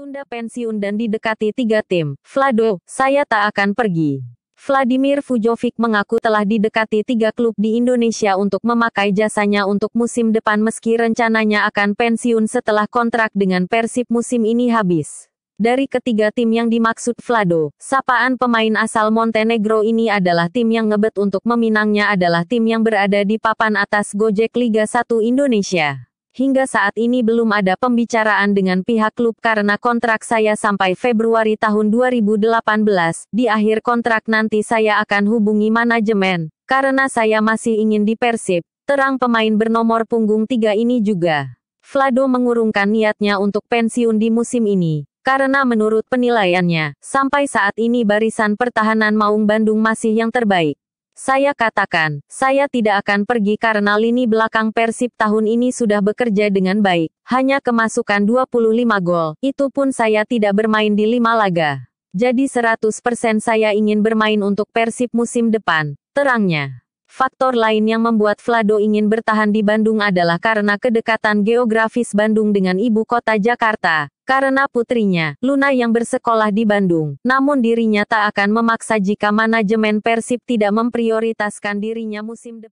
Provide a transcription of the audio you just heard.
tunda pensiun dan didekati tiga tim. Vlado, saya tak akan pergi. Vladimir Fujovic mengaku telah didekati tiga klub di Indonesia untuk memakai jasanya untuk musim depan meski rencananya akan pensiun setelah kontrak dengan Persib musim ini habis. Dari ketiga tim yang dimaksud Vlado, sapaan pemain asal Montenegro ini adalah tim yang ngebet untuk meminangnya adalah tim yang berada di papan atas Gojek Liga 1 Indonesia. Hingga saat ini belum ada pembicaraan dengan pihak klub karena kontrak saya sampai Februari tahun 2018. Di akhir kontrak nanti saya akan hubungi manajemen, karena saya masih ingin di Persib. Terang pemain bernomor punggung 3 ini juga. Vlado mengurungkan niatnya untuk pensiun di musim ini. Karena menurut penilaiannya, sampai saat ini barisan pertahanan Maung Bandung masih yang terbaik. Saya katakan, saya tidak akan pergi karena lini belakang Persib tahun ini sudah bekerja dengan baik. Hanya kemasukan 25 gol, itu pun saya tidak bermain di lima laga. Jadi 100% saya ingin bermain untuk Persib musim depan, terangnya. Faktor lain yang membuat Vlado ingin bertahan di Bandung adalah karena kedekatan geografis Bandung dengan ibu kota Jakarta. Karena putrinya, Luna yang bersekolah di Bandung, namun dirinya tak akan memaksa jika manajemen Persib tidak memprioritaskan dirinya musim depan.